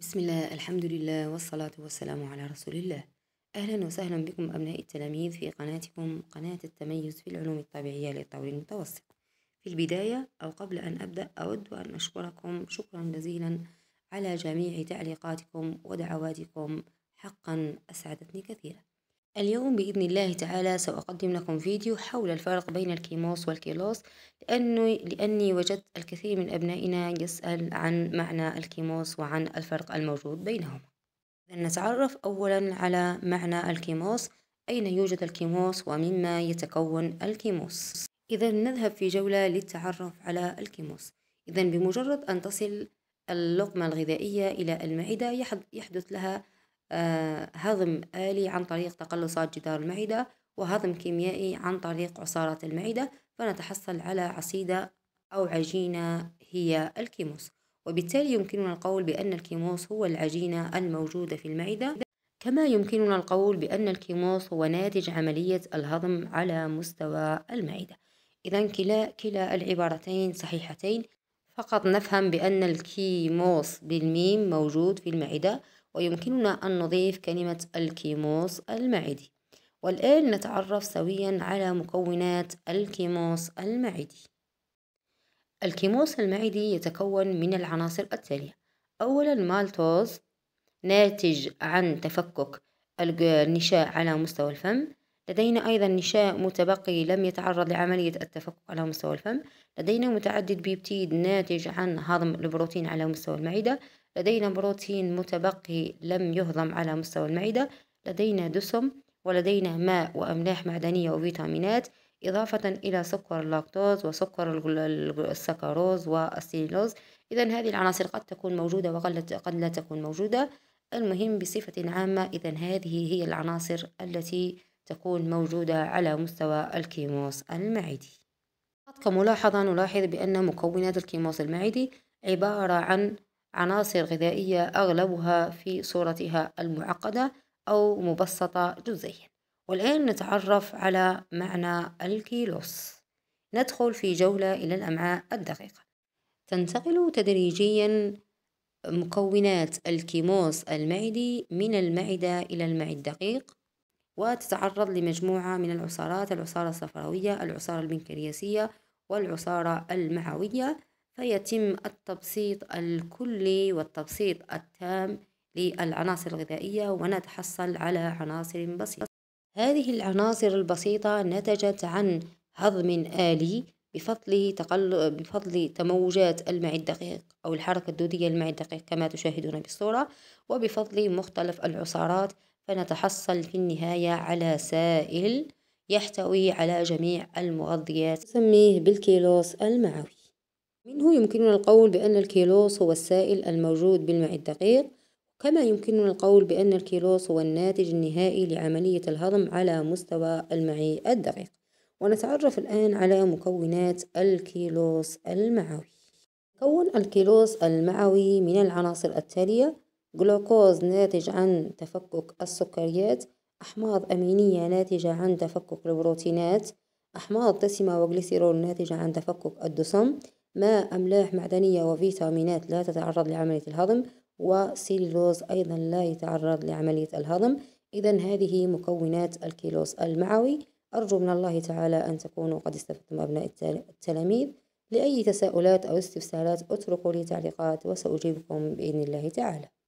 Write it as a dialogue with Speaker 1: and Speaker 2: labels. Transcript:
Speaker 1: بسم الله الحمد لله والصلاة والسلام على رسول الله أهلا وسهلا بكم أبناء التلاميذ في قناتكم قناة التميز في العلوم الطبيعية للطور المتوسط في البداية أو قبل أن أبدأ أود أن أشكركم شكرا جزيلا على جميع تعليقاتكم ودعواتكم حقا أسعدتني كثيرا اليوم بإذن الله تعالى سأقدم لكم فيديو حول الفرق بين الكيموس والكيلوس لأنه لأني وجدت الكثير من أبنائنا يسأل عن معنى الكيموس وعن الفرق الموجود بينهما نتعرف أولا على معنى الكيموس أين يوجد الكيموس ومما يتكون الكيموس إذا نذهب في جولة للتعرف على الكيموس إذا بمجرد أن تصل اللقمة الغذائية إلى المعدة يحدث لها آه، هضم آلي عن طريق تقلصات جدار المعدة وهضم كيميائي عن طريق عصارة المعدة فنتحصل على عصيدة أو عجينة هي الكيموس وبالتالي يمكننا القول بأن الكيموس هو العجينة الموجودة في المعدة كما يمكننا القول بأن الكيموس هو ناتج عملية الهضم على مستوى المعدة إذا كلا, كلا العبارتين صحيحتين فقط نفهم بأن الكيموس بالميم موجود في المعدة ويمكننا أن نضيف كلمة الكيموس المعدي والآن نتعرف سويا على مكونات الكيموس المعدي الكيموس المعدي يتكون من العناصر التالية أولا مالتوز ناتج عن تفكك النشاء على مستوى الفم لدينا أيضا نشاء متبقي لم يتعرض لعملية التفكك على مستوى الفم لدينا متعدد بيبتيد ناتج عن هضم البروتين على مستوى المعدة لدينا بروتين متبقي لم يهضم على مستوى المعدة لدينا دسم ولدينا ماء وأملاح معدنية وفيتامينات إضافة إلى سكر اللاكتوز وسكر السكروز والسيلوز إذا هذه العناصر قد تكون موجودة وقد قد لا تكون موجودة المهم بصفة عامة إذا هذه هي العناصر التي تكون موجودة على مستوى الكيموس المعدي كملاحظة نلاحظ بأن مكونات الكيموس المعدي عبارة عن عناصر غذائية أغلبها في صورتها المعقدة أو مبسطة جزئيا والآن نتعرف على معنى الكيلوس ندخل في جولة إلى الأمعاء الدقيقة تنتقل تدريجيا مكونات الكيموس المعدي من المعدة إلى المعي الدقيق وتتعرض لمجموعة من العصارات العصارة الصفراوية العصارة البنكرياسية والعصارة المعوية فيتم التبسيط الكلي والتبسيط التام للعناصر الغذائية ونتحصل على عناصر بسيطة هذه العناصر البسيطة نتجت عن هضم آلي بفضل, تقل... بفضل تموجات الماء الدقيق أو الحركة الدودية الماء الدقيق كما تشاهدون بالصورة وبفضل مختلف العصارات فنتحصل في النهاية على سائل يحتوي على جميع المغذيات نسميه بالكيلوس المعوي منه يمكننا القول بأن الكيلوس هو السائل الموجود بالماء الدقيق كما يمكننا القول بأن الكيلوس هو الناتج النهائي لعملية الهضم على مستوى المعي الدقيق ونتعرف الآن على مكونات الكيلوس المعوي كون الكيلوس المعوي من العناصر التالية جلوكوز ناتج عن تفكك السكريات أحماض أمينية ناتجة عن تفكك البروتينات أحماض دسمة وجليسيرول ناتجة عن تفكك الدسم ماء أملاح معدنية وفيتامينات لا تتعرض لعملية الهضم وسيلولوز أيضا لا يتعرض لعملية الهضم إذا هذه مكونات الكيلوس المعوي أرجو من الله تعالى أن تكونوا قد استفدتم أبناء التلاميذ لأي تساؤلات أو استفسارات اتركوا لي تعليقات وسأجيبكم بإذن الله تعالى